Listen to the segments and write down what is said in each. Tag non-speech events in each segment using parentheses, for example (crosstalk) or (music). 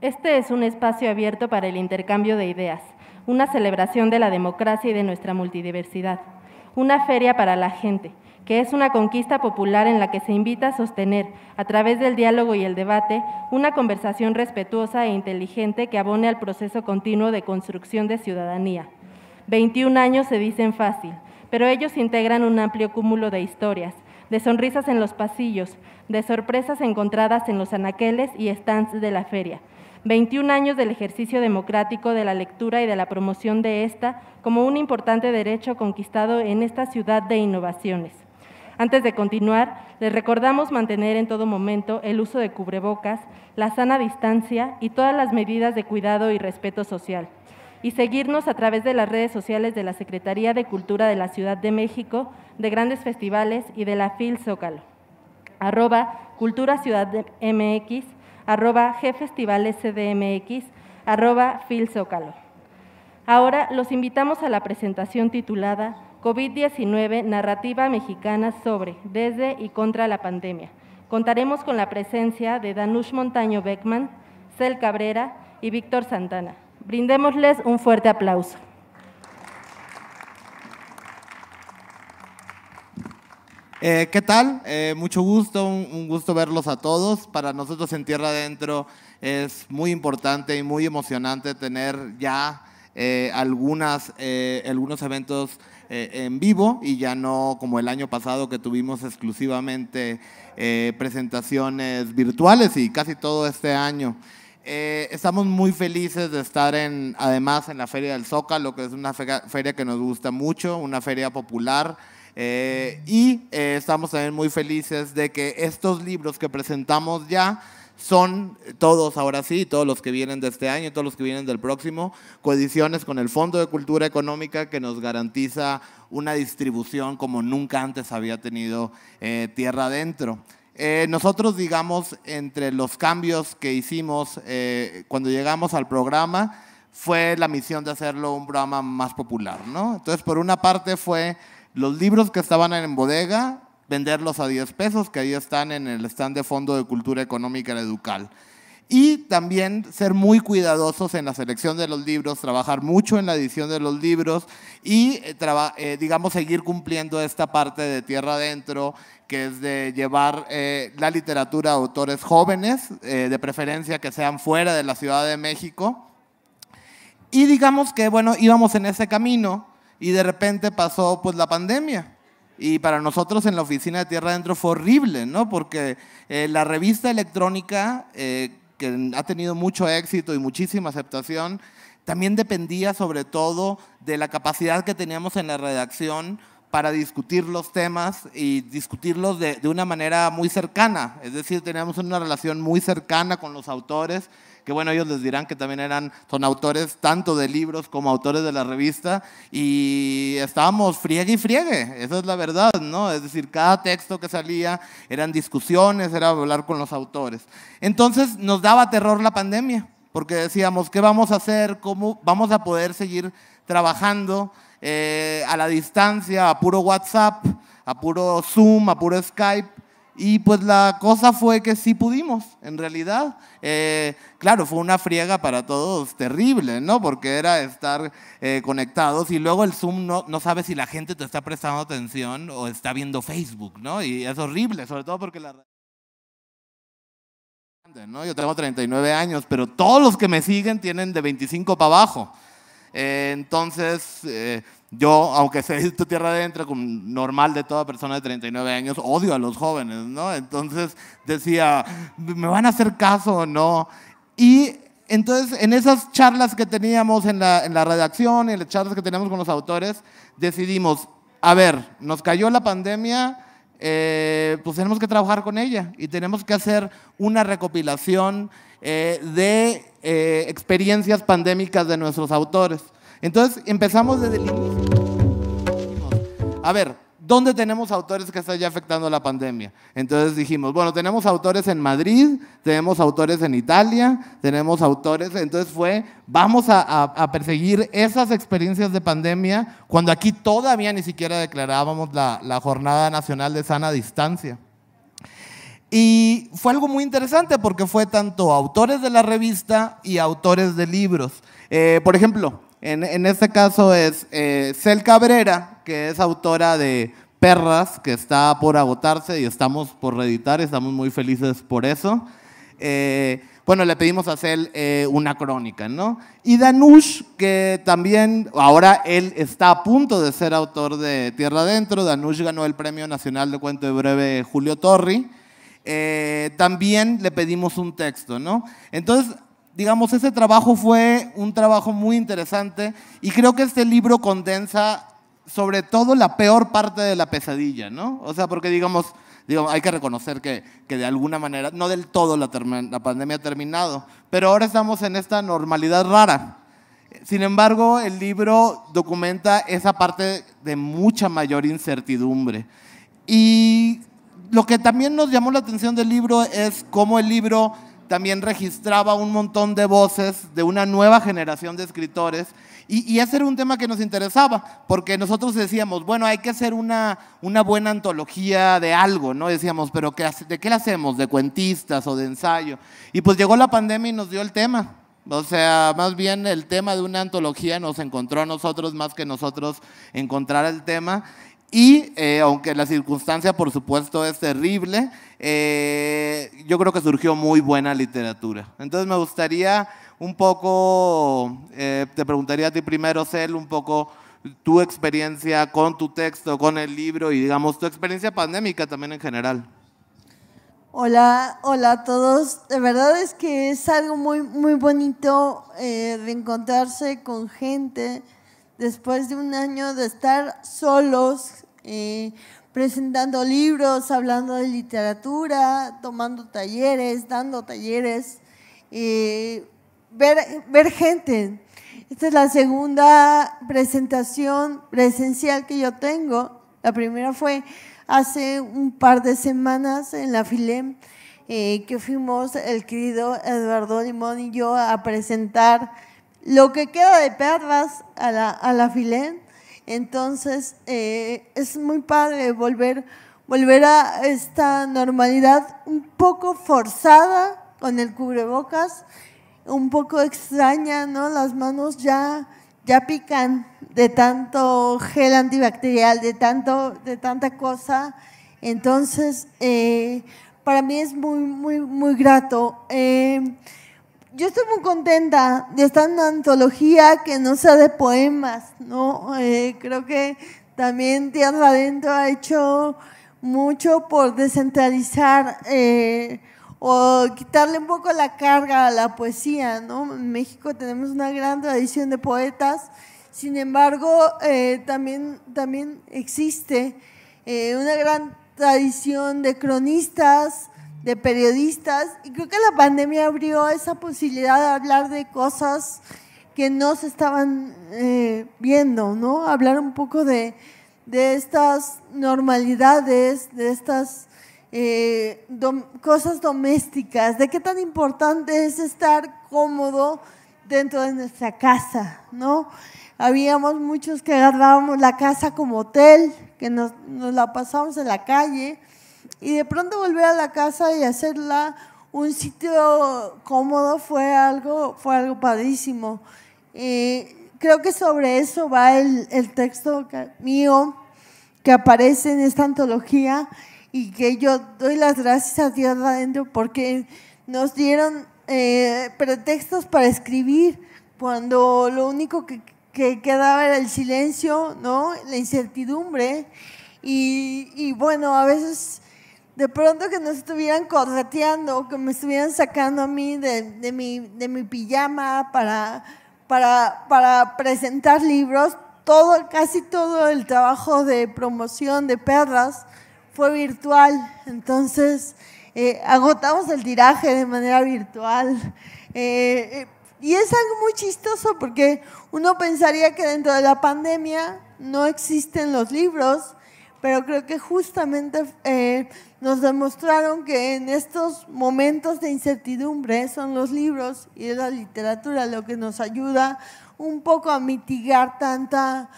Este es un espacio abierto para el intercambio de ideas, una celebración de la democracia y de nuestra multidiversidad, una feria para la gente, que es una conquista popular en la que se invita a sostener, a través del diálogo y el debate, una conversación respetuosa e inteligente que abone al proceso continuo de construcción de ciudadanía. 21 años se dicen fácil, pero ellos integran un amplio cúmulo de historias, de sonrisas en los pasillos, de sorpresas encontradas en los anaqueles y stands de la feria. 21 años del ejercicio democrático de la lectura y de la promoción de esta como un importante derecho conquistado en esta ciudad de innovaciones. Antes de continuar, les recordamos mantener en todo momento el uso de cubrebocas, la sana distancia y todas las medidas de cuidado y respeto social y seguirnos a través de las redes sociales de la Secretaría de Cultura de la Ciudad de México, de grandes festivales y de la FIL Zócalo. Arroba Cultura Ciudad MX, arroba arroba FIL Ahora los invitamos a la presentación titulada COVID-19, narrativa mexicana sobre, desde y contra la pandemia. Contaremos con la presencia de Danush Montaño Beckman, Cel Cabrera y Víctor Santana. Brindémosles un fuerte aplauso. Eh, ¿Qué tal? Eh, mucho gusto, un, gusto verlos a todos. Para nosotros en Tierra Adentro es muy importante y muy emocionante tener ya eh, algunas, algunos eventos en vivo y ya no como el año pasado que tuvimos exclusivamente presentaciones virtuales y casi todo este año. Eh, estamos muy felices de estar en, además en la Feria del Zócalo, que es una feria, que nos gusta mucho, una feria popular. Eh, y eh, estamos también muy felices de que estos libros que presentamos ya son todos ahora sí, todos los que vienen de este año, todos los que vienen del próximo, coediciones con el Fondo de Cultura Económica que nos garantiza una distribución como nunca antes había tenido Tierra Adentro. Eh, nosotros, digamos, entre los cambios que hicimos eh, cuando llegamos al programa, fue la misión de hacerlo un programa más popular, ¿no? Entonces, por una parte fue los libros que estaban en bodega, venderlos a 10 pesos, que ahí están en el stand de Fondo de Cultura Económica y Educal. Y también ser muy cuidadosos en la selección de los libros, trabajar mucho en la edición de los libros y, eh, eh, digamos, seguir cumpliendo esta parte de tierra adentro, que es de llevar eh, la literatura a autores jóvenes, de preferencia que sean fuera de la Ciudad de México. Y digamos que, bueno, íbamos en ese camino y de repente pasó pues la pandemia. Y para nosotros en la oficina de Tierra Adentro fue horrible, ¿no? Porque la revista electrónica que ha tenido mucho éxito y muchísima aceptación, también dependía sobre todo de la capacidad que teníamos en la redacción para discutir los temas y discutirlos de, una manera muy cercana. Es decir, teníamos una relación muy cercana con los autores que bueno, ellos les dirán que también eran, son autores tanto de libros como autores de la revista, y estábamos friegue y friegue, esa es la verdad, ¿no? Es decir, cada texto que salía eran discusiones, era hablar con los autores. Entonces nos daba terror la pandemia, porque decíamos, ¿qué vamos a hacer? ¿Cómo vamos a poder seguir trabajando eh, a la distancia, a puro WhatsApp, a puro Zoom, a puro Skype? Y pues la cosa fue que sí pudimos, en realidad. Eh, claro, fue una friega para todos terrible, ¿no? Porque era estar eh, conectados y luego el Zoom no, sabe si la gente te está prestando atención o está viendo Facebook, ¿no? Y es horrible, sobre todo porque la... ¿no? Yo tengo 39 años, pero todos los que me siguen tienen de 25 para abajo. Eh, entonces yo, aunque sea de tierra adentro, normal de toda persona de 39 años, odio a los jóvenes, ¿no? Entonces decía, ¿me van a hacer caso o no? Y entonces, en esas charlas que teníamos en la, en la redacción, en las charlas que teníamos con los autores, decidimos, a ver, nos cayó la pandemia, eh, pues tenemos que trabajar con ella y tenemos que hacer una recopilación eh, de eh, experiencias pandémicas de nuestros autores. Entonces empezamos desde el inicio. A ver, ¿dónde tenemos autores que están ya afectando la pandemia? Entonces dijimos, bueno, tenemos autores en Madrid, tenemos autores en Italia, tenemos autores, entonces fue, vamos a, perseguir esas experiencias de pandemia cuando aquí todavía ni siquiera declarábamos la, Jornada Nacional de Sana Distancia. Y fue algo muy interesante porque fue tanto autores de la revista y autores de libros. Eh, por ejemplo, en, este caso es eh, Cel Cabrera, que es autora de Perras, que está por agotarse y estamos por reeditar, estamos muy felices por eso. Eh, bueno, le pedimos a eh, una crónica, ¿no? Y Danush, que también ahora él está a punto de ser autor de Tierra Adentro, Danush ganó el Premio Nacional de Cuento de Breve Julio Torri, eh, también le pedimos un texto, ¿no? Entonces, digamos, ese trabajo fue un trabajo muy interesante y creo que este libro condensa sobre todo la peor parte de la pesadilla, ¿no? O sea, porque digamos, digamos hay que reconocer que, que de alguna manera, no del todo la, la pandemia ha terminado, pero ahora estamos en esta normalidad rara. Sin embargo, el libro documenta esa parte de mucha mayor incertidumbre. Y lo que también nos llamó la atención del libro es cómo el libro también registraba un montón de voces de una nueva generación de escritores. Y, ese era un tema que nos interesaba, porque nosotros decíamos, bueno, hay que hacer una, buena antología de algo, ¿no? Decíamos, pero qué, ¿de qué la hacemos? ¿De cuentistas o de ensayo? Y pues llegó la pandemia y nos dio el tema. O sea, más bien el tema de una antología nos encontró a nosotros más que nosotros encontrar el tema. Y eh, aunque la circunstancia, por supuesto, es terrible, eh, yo creo que surgió muy buena literatura. Entonces me gustaría un poco, eh, te preguntaría a ti primero, Cel, un poco tu experiencia con tu texto, con el libro y digamos tu experiencia pandémica también en general. Hola, hola a todos. De verdad es que es algo muy, muy bonito eh, reencontrarse con gente después de un año de estar solos presentando libros, hablando de literatura, tomando talleres, dando talleres, y ver, ver gente. Esta es la segunda presentación presencial que yo tengo. La primera fue hace un par de semanas en la FILEM, eh, que fuimos el querido Eduardo Limón y yo a presentar lo que queda de perras a la, a la FILEM entonces, eh, es muy padre volver, volver a esta normalidad un poco forzada con el cubrebocas, un poco extraña, ¿no? Las manos ya, ya pican de tanto gel antibacterial, de, tanto, de tanta cosa. Entonces, eh, para mí es muy, muy, muy grato. Eh, yo estoy muy contenta de esta antología que no sea de poemas, ¿no? Eh, creo que también Tierra Adentro ha hecho mucho por descentralizar eh, o quitarle un poco la carga a la poesía, ¿no? En México tenemos una gran tradición de poetas, sin embargo, eh, también, también existe una gran tradición de cronistas, de periodistas y creo que la pandemia abrió esa posibilidad de hablar de cosas que no se estaban eh, viendo, ¿no? Hablar un poco de, estas normalidades, de estas eh, cosas domésticas, de qué tan importante es estar cómodo dentro de nuestra casa, ¿no? Habíamos muchos que agarrábamos la casa como hotel, que nos, nos la pasábamos en la calle, y de pronto volver a la casa y hacerla un sitio cómodo fue algo, fue algo padrísimo. Eh, creo que sobre eso va el, el texto mío que aparece en esta antología y que yo doy las gracias a Dios adentro porque nos dieron eh, pretextos para escribir cuando lo único que, que, quedaba era el silencio, ¿no? La incertidumbre. Y, y bueno, a veces de pronto que nos estuvieran correteando, que me estuvieran sacando a mí de, mi, pijama para, para, presentar libros, todo, casi todo el trabajo de promoción de perras fue virtual. Entonces, eh, agotamos el tiraje de manera virtual. Eh, eh, y es algo muy chistoso porque uno pensaría que dentro de la pandemia no existen los libros, pero creo que justamente eh, nos demostraron que en estos momentos de incertidumbre son los libros y la literatura lo que nos ayuda un poco a mitigar tanta,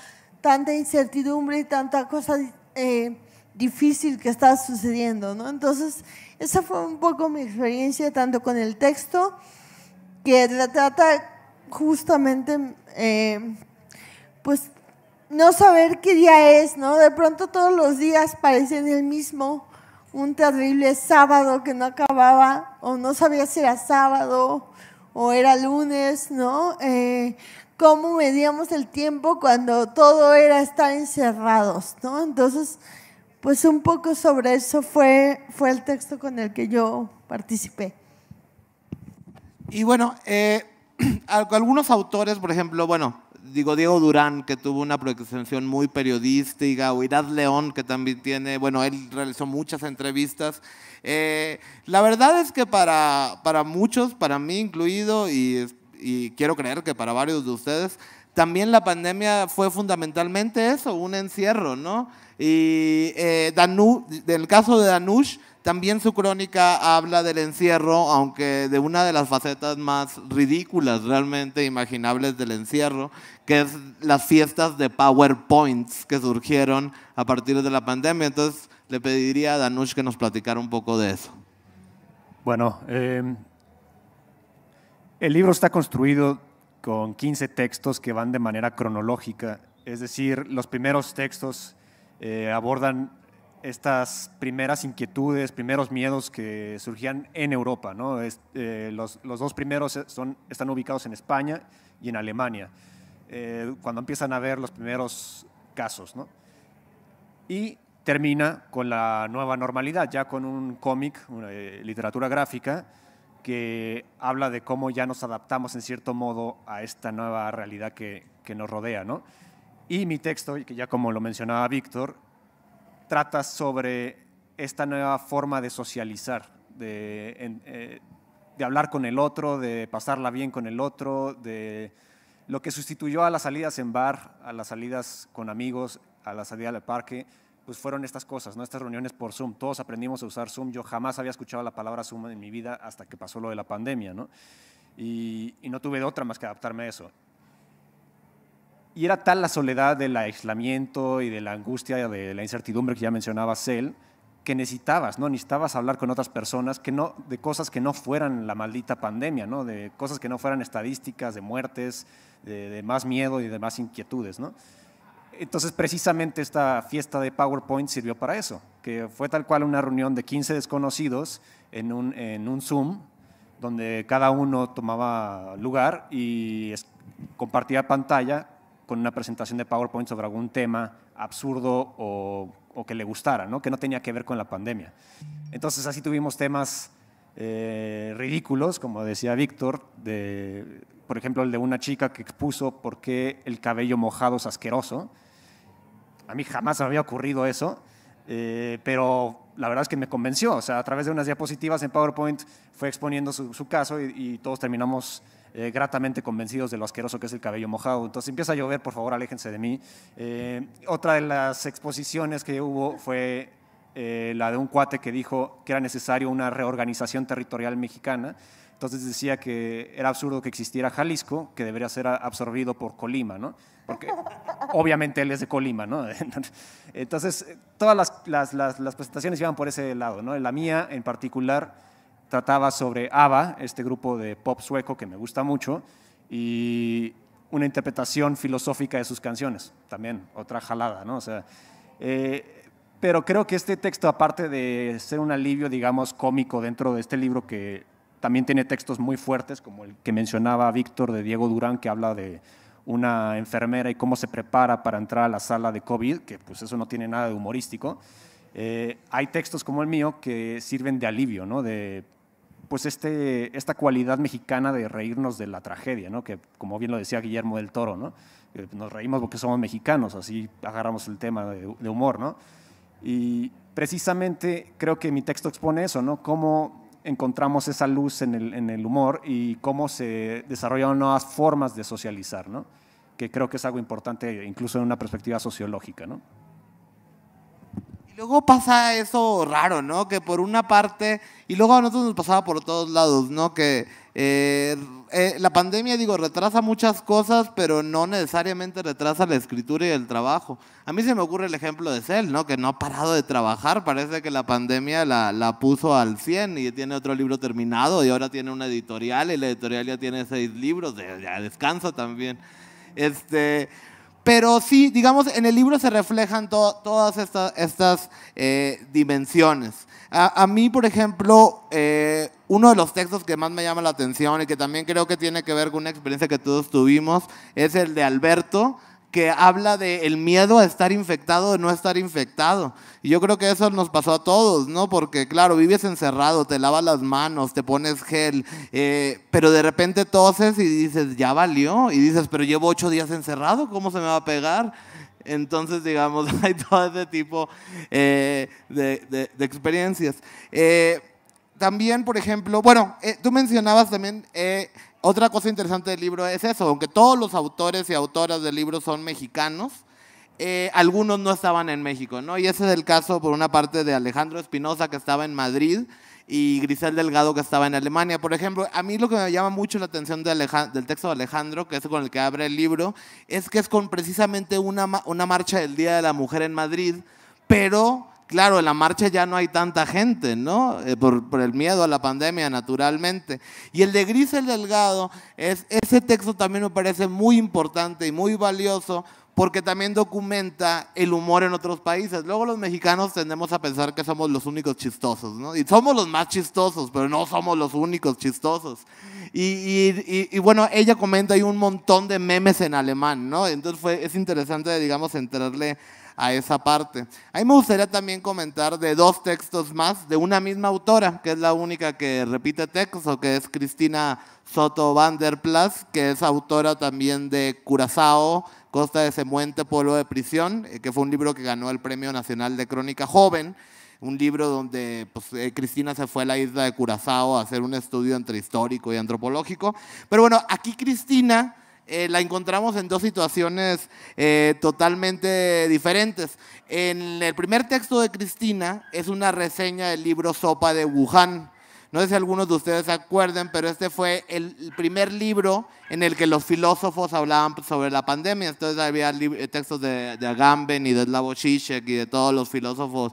tanta incertidumbre y tanta cosa eh, difícil que está sucediendo. Entonces, esa fue un poco mi experiencia tanto con el texto, que trata justamente, eh, pues, no saber qué día es, ¿no? De pronto todos los días parecen el mismo, un terrible sábado que no acababa, o no sabía si era sábado o era lunes, ¿no? Eh, ¿Cómo medíamos el tiempo cuando todo era estar encerrados, ¿no? Entonces, pues un poco sobre eso fue, fue el texto con el que yo participé. Y bueno, eh, (clears throat) algunos autores, por ejemplo, bueno, digo, Diego Durán, que tuvo una proyección muy periodística, o Irad León, que también tiene, bueno, él realizó muchas entrevistas. Eh, la verdad es que para, para muchos, para mí incluido, y, quiero creer que para varios de ustedes, también la pandemia fue fundamentalmente eso, un encierro, ¿no? Y eh, Danú, del caso de Danush, también su crónica habla del encierro, aunque de una de las facetas más ridículas realmente imaginables del encierro, que es las fiestas de PowerPoints que surgieron a partir de la pandemia. Entonces le pediría a Danush que nos platicara un poco de eso. Bueno, eh, el libro está construido con 15 textos que van de manera cronológica, es decir, los primeros textos eh, abordan estas primeras inquietudes, primeros miedos que surgían en Europa. Eh, los, dos primeros están ubicados en España y en Alemania, eh, cuando empiezan a ver los primeros casos. Y termina con la nueva normalidad, ya con un cómic, una eh, literatura gráfica, que habla de cómo ya nos adaptamos en cierto modo a esta nueva realidad que, nos rodea. Y mi texto, que ya como lo mencionaba Víctor, trata sobre esta nueva forma de socializar, eh, de, hablar con el otro, de pasarla bien con el otro, de lo que sustituyó a las salidas en bar, a las salidas con amigos, a la salida al parque, pues fueron estas cosas, ¿no? estas reuniones por Zoom. Todos aprendimos a usar Zoom. Yo jamás había escuchado la palabra Zoom en mi vida hasta que pasó lo de la pandemia. Y, y no tuve de otra más que adaptarme a eso. Y era tal la soledad del aislamiento y de la angustia, de la incertidumbre que ya mencionaba Cel, que necesitabas, ¿no? Necesitabas hablar con otras personas que no, de cosas que no fueran la maldita pandemia, ¿no? De cosas que no fueran estadísticas, de muertes, de, más miedo y de más inquietudes, ¿no? Entonces, precisamente esta fiesta de PowerPoint sirvió para eso, que fue tal cual una reunión de 15 desconocidos en un, en un Zoom, donde cada uno tomaba lugar y compartía pantalla con una presentación de PowerPoint sobre algún tema absurdo o, que le gustara, ¿no? que no tenía que ver con la pandemia. Entonces así tuvimos temas eh, ridículos, como decía Víctor, de, por ejemplo el de una chica que expuso por qué el cabello mojado es asqueroso. A mí jamás me había ocurrido eso, eh, pero la verdad es que me convenció. O sea, a través de unas diapositivas en PowerPoint fue exponiendo su, caso y, y todos terminamos eh, gratamente convencidos de lo asqueroso que es el cabello mojado. Entonces empieza a llover, por favor, aléjense de mí. Eh, otra de las exposiciones que hubo fue eh, la de un cuate que dijo que era necesario una reorganización territorial mexicana. Entonces decía que era absurdo que existiera Jalisco, que debería ser absorbido por Colima, ¿no? Porque obviamente él es de Colima, ¿no? (laughs) Entonces, todas las, las, las, las presentaciones iban por ese lado, ¿no? La mía en particular trataba sobre ABBA, este grupo de pop sueco que me gusta mucho, y una interpretación filosófica de sus canciones, también otra jalada, ¿no? O sea, eh, pero creo que este texto, aparte de ser un alivio, digamos, cómico dentro de este libro que también tiene textos muy fuertes, como el que mencionaba Víctor de Diego Durán, que habla de una enfermera y cómo se prepara para entrar a la sala de COVID, que pues eso no tiene nada de humorístico. Eh, hay textos como el mío que sirven de alivio, ¿no? de pues este, esta cualidad mexicana de reírnos de la tragedia, ¿no? que como bien lo decía Guillermo del Toro, ¿no? nos reímos porque somos mexicanos, así agarramos el tema de, humor. ¿no? Y precisamente creo que mi texto expone eso, ¿no? cómo encontramos esa luz en el, en el humor y cómo se desarrollan nuevas formas de socializar, ¿no? que creo que es algo importante incluso en una perspectiva sociológica. ¿no? luego pasa eso raro, ¿no? Que por una parte, y luego a nosotros nos pasaba por todos lados, ¿no? Que eh, eh, la pandemia, digo, retrasa muchas cosas, pero no necesariamente retrasa la escritura y el trabajo. A mí se me ocurre el ejemplo de Cell, ¿no? Que no ha parado de trabajar, parece que la pandemia la, la puso al 100 y tiene otro libro terminado y ahora tiene una editorial y la editorial ya tiene seis libros, ya descansa también. Este, pero sí, digamos, en el libro se reflejan todas estas eh, dimensiones. A, mí, por ejemplo, eh, uno de los textos que más me llama la atención y que también creo que tiene que ver con una experiencia que todos tuvimos es el de Alberto, que habla del el miedo a estar infectado o no estar infectado. Y yo creo que eso nos pasó a todos, ¿no? Porque claro, vives encerrado, te lavas las manos, te pones gel, eh, pero de repente toses y dices, ya valió. Y dices, pero llevo ocho días encerrado, ¿cómo se me va a pegar? Entonces, digamos, (laughs) hay todo ese tipo eh, de, experiencias. Eh, también, por ejemplo, bueno, tú mencionabas también otra cosa interesante del libro es eso, aunque todos los autores y autoras del libro son mexicanos, eh, algunos no estaban en México, ¿no? Y ese es el caso, por una parte, de Alejandro Espinosa, que estaba en Madrid, y Grisel Delgado, que estaba en Alemania. Por ejemplo, a mí lo que me llama mucho la atención del texto de Alejandro, que es con el que abre el libro, es que es con precisamente una, una marcha del Día de la Mujer en Madrid, pero Claro, en la marcha ya no hay tanta gente, ¿no? Eh, por, el miedo a la pandemia, naturalmente. Y el de Gris el Delgado, ese texto también me parece muy importante y muy valioso porque también documenta el humor en otros países. Luego los mexicanos tendemos a pensar que somos los únicos chistosos, ¿no? Y somos los más chistosos, pero no somos los únicos chistosos. Y, bueno, ella comenta hay un montón de memes en alemán, ¿no? Entonces fue, es interesante, digamos, entrarle a esa parte. A mí me gustaría también comentar de dos textos más de una misma autora, que es la única que repite texto, que es Cristina Soto van der que es autora también de Curazao, Costa de Semuente, Pueblo de Prisión, eh, que fue un libro que ganó el Premio Nacional de Crónica Joven un libro donde pues, eh, Cristina se fue a la isla de Curazao a hacer un estudio entre histórico y antropológico. Pero bueno, aquí Cristina eh, la encontramos en dos situaciones eh, totalmente diferentes. En el primer texto de Cristina es una reseña del libro Sopa de Wuhan. No sé si algunos de ustedes se acuerden, pero este fue el primer libro en el que los filósofos hablaban sobre la pandemia. Entonces había eh, textos de, Agamben y de Slavoj Žižek y de todos los filósofos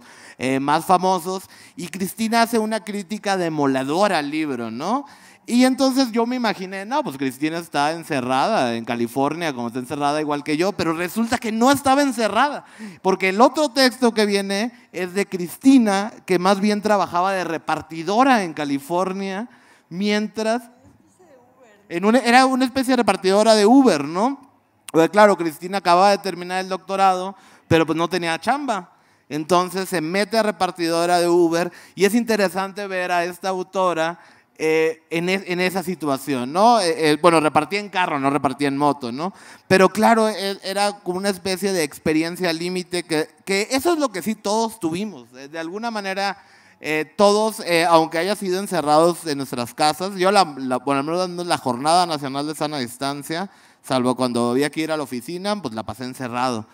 más famosos. Y Cristina hace una crítica demoladora al libro, ¿no? Y entonces yo me imaginé, no, pues Cristina está encerrada en California, como está encerrada igual que yo, pero resulta que no estaba encerrada, porque el otro texto que viene es de Cristina, que más bien trabajaba de repartidora en California, mientras... En una, era una especie de repartidora de Uber, ¿no? claro, Cristina acababa de terminar el doctorado, pero pues no tenía chamba. Entonces se mete a repartidora de Uber y es interesante ver a esta autora eh, en, esa situación, ¿no? Eh, eh, bueno, repartía en carro, no repartía en moto, ¿no? Pero claro, e, era como una especie de experiencia límite que, que, eso es lo que sí todos tuvimos. De alguna manera, todos, aunque haya sido encerrados en nuestras casas, yo, la, la, bueno, al menos la Jornada Nacional de Sana Distancia, salvo cuando había que ir a la oficina, pues la pasé encerrado.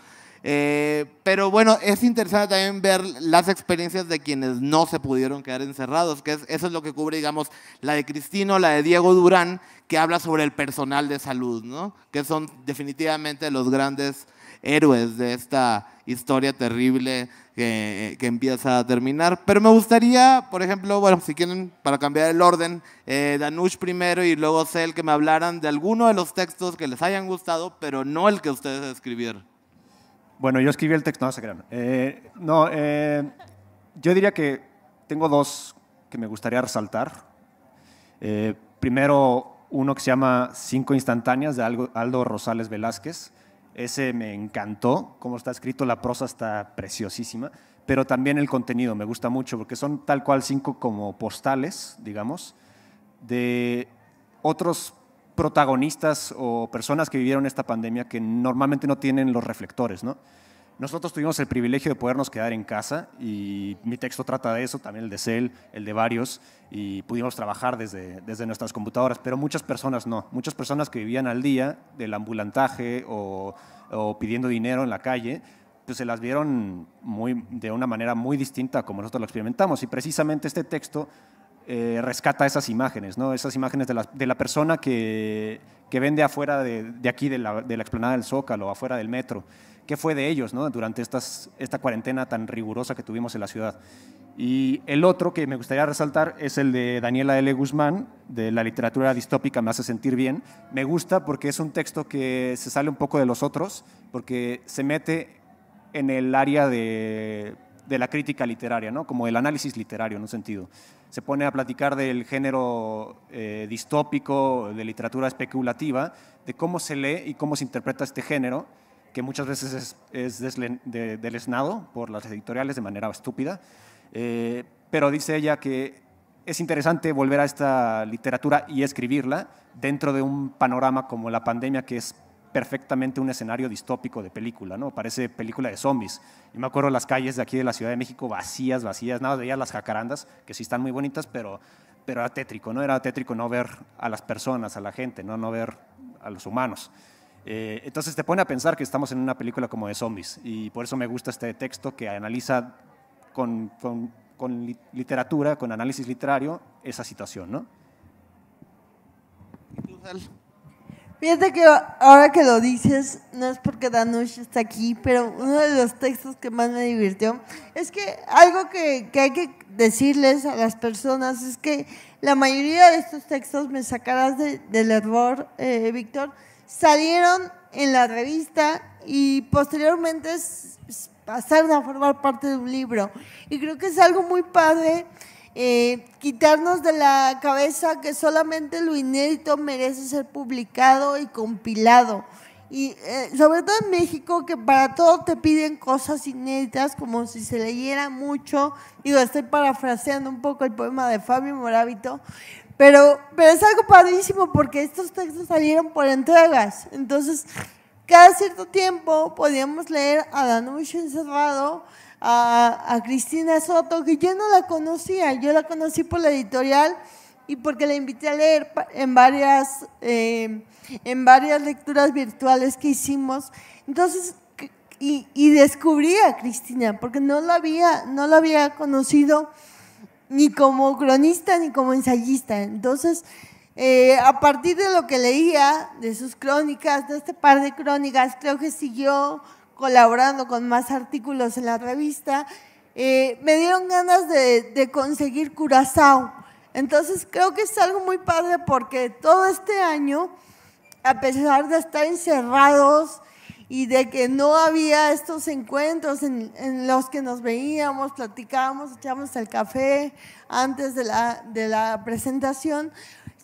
Eh, pero bueno, es interesante también ver las experiencias de quienes no se pudieron quedar encerrados, que eso es lo que cubre, digamos, la de Cristino, la de Diego Durán, que habla sobre el personal de salud, ¿no? que son definitivamente los grandes héroes de esta historia terrible que, empieza a terminar. Pero me gustaría, por ejemplo, bueno, si quieren, para cambiar el orden, eh, Danush primero y luego Cel, que me hablaran de alguno de los textos que les hayan gustado, pero no el que ustedes escribieron. Bueno, yo escribí el texto, no se eh, no, eh, yo diría que tengo dos que me gustaría resaltar. Eh, primero, uno que se llama Cinco Instantáneas de Aldo Rosales Velázquez. Ese me encantó, cómo está escrito, la prosa está preciosísima, pero también el contenido me gusta mucho porque son tal cual cinco como postales, digamos, de otros protagonistas o personas que vivieron esta pandemia que normalmente no tienen los reflectores, ¿no? Nosotros tuvimos el privilegio de podernos quedar en casa y mi texto trata de eso, también el de Cel, el de varios, y pudimos trabajar desde, desde nuestras computadoras, pero muchas personas no, muchas personas que vivían al día del ambulantaje o, pidiendo dinero en la calle, pues se las vieron muy, de una manera muy distinta como nosotros lo experimentamos. Y precisamente este texto eh, rescata esas imágenes, ¿no? esas imágenes de la, persona que, vende afuera de, aquí, de la, de la, explanada del Zócalo, afuera del metro. ¿Qué fue de ellos durante estas, esta cuarentena tan rigurosa que tuvimos en la ciudad? Y el otro que me gustaría resaltar es el de Daniela L. Guzmán, de la literatura distópica Me hace sentir bien. Me gusta porque es un texto que se sale un poco de los otros, porque se mete en el área de, de la crítica literaria, ¿no? como el análisis literario en un sentido se pone a platicar del género eh, distópico, de literatura especulativa, de cómo se lee y cómo se interpreta este género, que muchas veces es, es por las editoriales de manera estúpida. Eh, pero dice ella que es interesante volver a esta literatura y escribirla dentro de un panorama como la pandemia que es perfectamente un escenario distópico de película, ¿no? Parece película de zombies. Y me acuerdo las calles de aquí de la Ciudad de México vacías, vacías, nada, veías las jacarandas, que sí están muy bonitas, pero, pero era tétrico, ¿no? Era tétrico no ver a las personas, a la gente, no, no ver a los humanos. Eh, entonces te pone a pensar que estamos en una película como de zombies y por eso me gusta este texto que analiza con, con, con literatura, con análisis literario, esa situación, ¿no? Fíjate que ahora que lo dices, no es porque Danush está aquí, pero uno de los textos que más me divirtió es que algo que, que hay que decirles a las personas es que la mayoría de estos textos, me sacarás del error, eh, Víctor, salieron en la revista y posteriormente pasaron a formar parte de un libro. Y creo que es algo muy padre eh, quitarnos de la cabeza que solamente lo inédito merece ser publicado y compilado. Y eh, sobre todo en México, que para todo te piden cosas inéditas, como si se leyera mucho. y lo estoy parafraseando un poco el poema de Fabio Morábito, pero, pero es algo padrísimo porque estos textos salieron por entregas. Entonces, cada cierto tiempo podíamos leer a Danucho encerrado, a, Cristina Soto, que yo no la conocía, yo la conocí por la editorial y porque la invité a leer en varias, eh, en varias lecturas virtuales que hicimos. Entonces, y, y, descubrí a Cristina, porque no la había, no había conocido ni como cronista ni como ensayista. Entonces, eh, a partir de lo que leía, de sus crónicas, de este par de crónicas, creo que siguió colaborando con más artículos en la revista, eh, me dieron ganas de, conseguir Curazao. Entonces creo que es algo muy padre porque todo este año, a pesar de estar encerrados y de que no había estos encuentros en, los que nos veíamos, platicábamos, echábamos el café antes de la, de la presentación,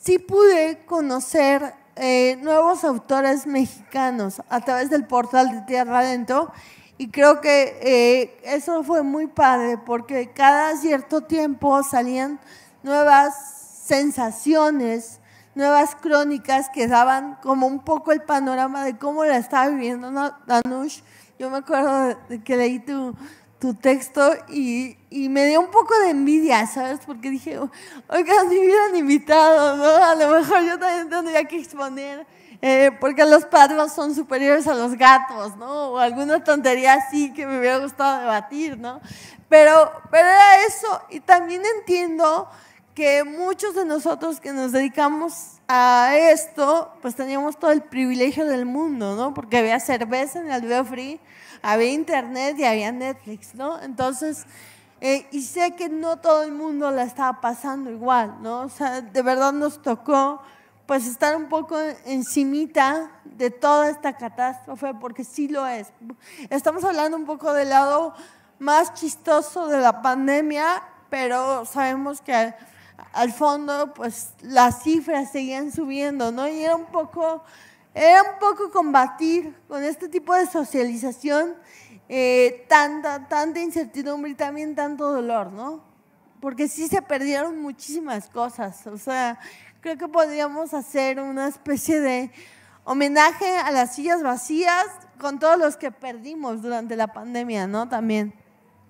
sí pude conocer eh, nuevos autores mexicanos a través del portal de Tierra Adentro y creo que eh, eso fue muy padre porque cada cierto tiempo salían nuevas sensaciones, nuevas crónicas que daban como un poco el panorama de cómo la estaba viviendo Danush. Yo me acuerdo de que leí tu, tu texto y, y, me dio un poco de envidia, ¿sabes? Porque dije, oiga, si hubieran invitado, ¿no? A lo mejor yo también tendría que exponer, eh, porque los patos son superiores a los gatos, ¿no? O alguna tontería así que me hubiera gustado debatir, ¿no? Pero, pero era eso, y también entiendo que muchos de nosotros que nos dedicamos a esto, pues teníamos todo el privilegio del mundo, ¿no? Porque había cerveza en el Free había internet y había Netflix, ¿no? Entonces, eh, y sé que no todo el mundo la estaba pasando igual, ¿no? O sea, de verdad nos tocó pues estar un poco encimita de toda esta catástrofe, porque sí lo es. Estamos hablando un poco del lado más chistoso de la pandemia, pero sabemos que al, al fondo, pues las cifras seguían subiendo, ¿no? Y era un poco era un poco combatir con este tipo de socialización eh, tanta, tanta incertidumbre y también tanto dolor, ¿no? Porque sí se perdieron muchísimas cosas. O sea, creo que podríamos hacer una especie de homenaje a las sillas vacías con todos los que perdimos durante la pandemia, ¿no? También.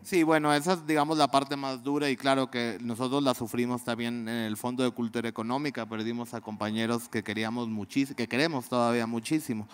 Sí, bueno, esa es, digamos, la parte más dura y claro que nosotros la sufrimos también en el Fondo de Cultura Económica, perdimos a compañeros que queríamos muchísimo, que queremos todavía muchísimo.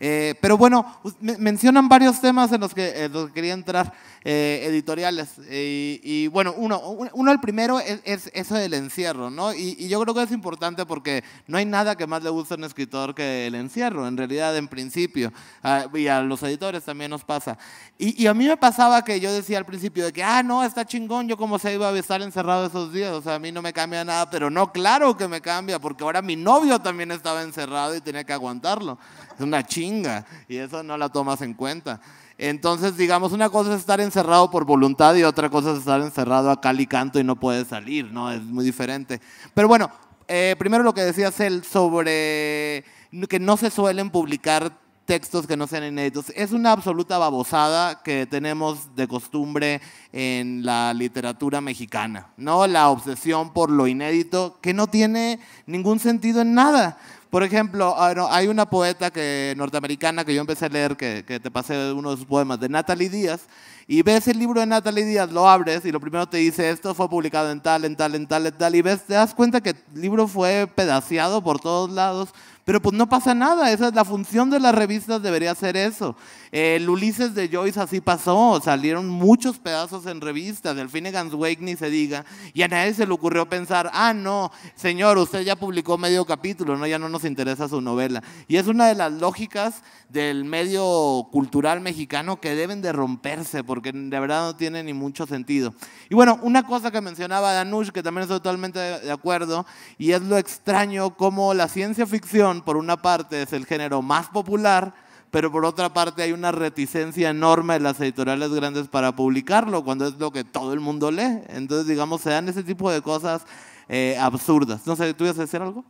Eh, pero bueno, mencionan varios temas en los que, quería entrar eh, editoriales. Eh, y, bueno, uno, el primero es, eso del encierro, ¿no? Y, yo creo que es importante porque no hay nada que más le guste a un escritor que el encierro, en realidad, en principio. Ah, y a los editores también nos pasa. Y, a mí me pasaba que yo decía al principio de que, ah, no, está chingón, yo como se iba a estar encerrado esos días, o sea, a mí no me cambia nada, pero no, claro que me cambia, porque ahora mi novio también estaba encerrado y tenía que aguantarlo es (laughs) una chinga y eso no la tomas en cuenta. Entonces, digamos, una cosa es estar encerrado por voluntad y otra cosa es estar encerrado a cal y canto y no puedes salir, ¿no? Es muy diferente. Pero bueno, eh, primero lo que decías, él sobre que no se suelen publicar textos que no sean inéditos. Es una absoluta babosada que tenemos de costumbre en la literatura mexicana, ¿no? La obsesión por lo inédito que no tiene ningún sentido en nada. Por ejemplo, ah, hay una poeta que, norteamericana que yo empecé a leer, que, que te pasé uno de sus poemas, de Natalie Díaz, y ves el libro de Natalie Díaz, lo abres y lo primero te dice, esto fue publicado en tal, en tal, en tal, en tal, y ves, te das cuenta que el libro fue pedaceado por todos lados, pero pues no pasa nada, esa es la función de las revistas, debería ser eso. El Ulises de Joyce así pasó, salieron muchos pedazos en revistas, del Finnegan's Wake ni se diga, y a nadie se le ocurrió pensar, ah, no, señor, usted ya publicó medio capítulo, no, ya no nos interesa su novela. Y es una de las lógicas del medio cultural mexicano que deben de romperse porque de verdad no tiene ni mucho sentido. Y bueno, una cosa que mencionaba Danush, que también estoy totalmente de acuerdo, y es lo extraño como la ciencia ficción, por una parte, es el género más popular, pero por otra parte hay una reticencia enorme de las editoriales grandes para publicarlo, cuando es lo que todo el mundo lee. Entonces, digamos, se dan ese tipo de cosas eh, absurdas. No sé, ¿tú ibas a decir algo?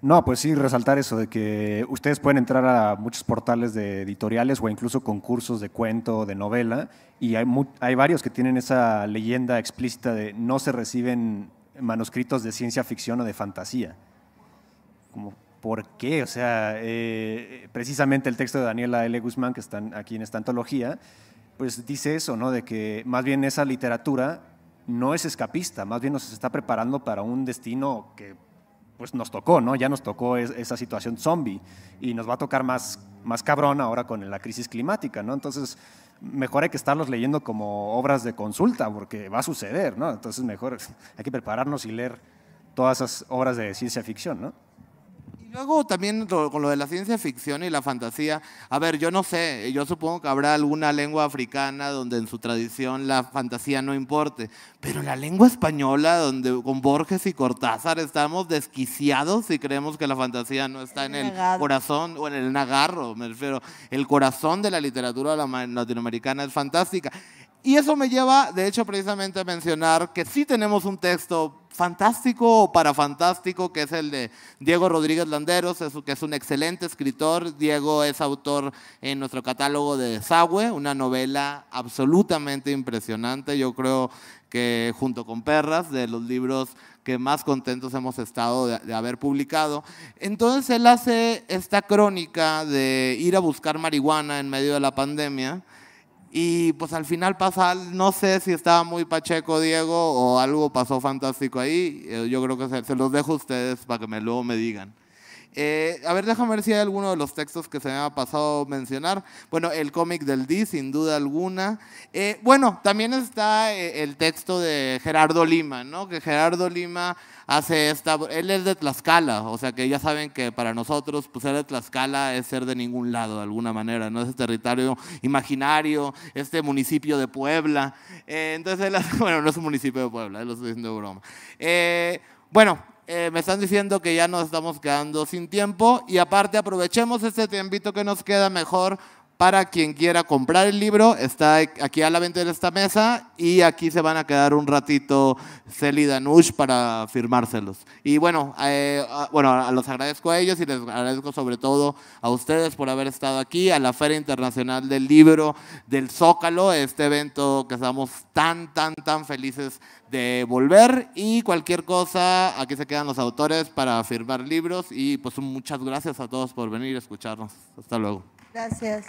No, pues sí, resaltar eso de que ustedes pueden entrar a muchos portales de editoriales o incluso concursos de cuento, de novela, y hay, varios que tienen esa leyenda explícita de no se reciben manuscritos de ciencia ficción o de fantasía. Como, ¿Por qué? O sea, eh, precisamente el texto de Daniela L. Guzmán, que están aquí en esta antología, pues dice eso, ¿no? De que más bien esa literatura no es escapista, más bien nos está preparando para un destino que pues nos tocó, ¿no? Ya nos tocó esa situación zombie y nos va a tocar más, más cabrón ahora con la crisis climática, ¿no? Entonces, mejor hay que estarlos leyendo como obras de consulta porque va a suceder, ¿no? Entonces, mejor (laughs) hay que prepararnos y leer todas esas obras de ciencia ficción, ¿no? Luego también con lo de la ciencia ficción y la fantasía, a ver, yo no sé, yo supongo que habrá alguna lengua africana donde en su tradición la fantasía no importe, pero la lengua española donde con Borges y Cortázar estamos desquiciados y creemos que la fantasía no está en el corazón o en el nagarro, me refiero, el corazón de la literatura latinoamericana es fantástica. Y eso me lleva, de hecho, precisamente a mencionar que sí tenemos un texto fantástico o para fantástico, que es el de Diego Rodríguez Landeros, que es un excelente escritor. Diego es autor en nuestro catálogo de Desagüe, una novela absolutamente impresionante. Yo creo que junto con Perras, de los libros que más contentos hemos estado de, haber publicado. Entonces él hace esta crónica de ir a buscar marihuana en medio de la pandemia y pues al final pasa, no sé si estaba muy Pacheco Diego o algo pasó fantástico ahí. Eh, yo creo que se, los dejo a ustedes para que me, luego me digan. Eh, a ver, déjame ver si hay alguno de los textos que se me ha pasado mencionar. Bueno, el cómic del D, sin duda alguna. Eh, bueno, también está eh, el texto de Gerardo Lima, ¿no? Que Gerardo Lima hace esta... Él es de Tlaxcala, o sea que ya saben que para nosotros pues, ser de Tlaxcala es ser de ningún lado, de alguna manera, ¿no? Es este territorio imaginario, este municipio de Puebla. entonces, él (laughs) bueno, no es un municipio de Puebla, lo estoy diciendo de broma. bueno, eh, me están diciendo que ya nos estamos quedando sin tiempo y aparte aprovechemos este tiempito que nos queda mejor para quien quiera comprar el libro, está aquí a la venta de esta mesa y aquí se van a quedar un ratito celida y Danush para firmárselos. Y bueno, eh, ah, bueno, los agradezco a ellos y les agradezco sobre todo a ustedes por haber estado aquí, a la Feria Internacional del Libro del Zócalo, este evento que estamos tan, tan, tan felices de volver y cualquier cosa, aquí se quedan los autores para firmar libros y pues muchas gracias a todos por venir a escucharnos. Hasta luego. Gracias.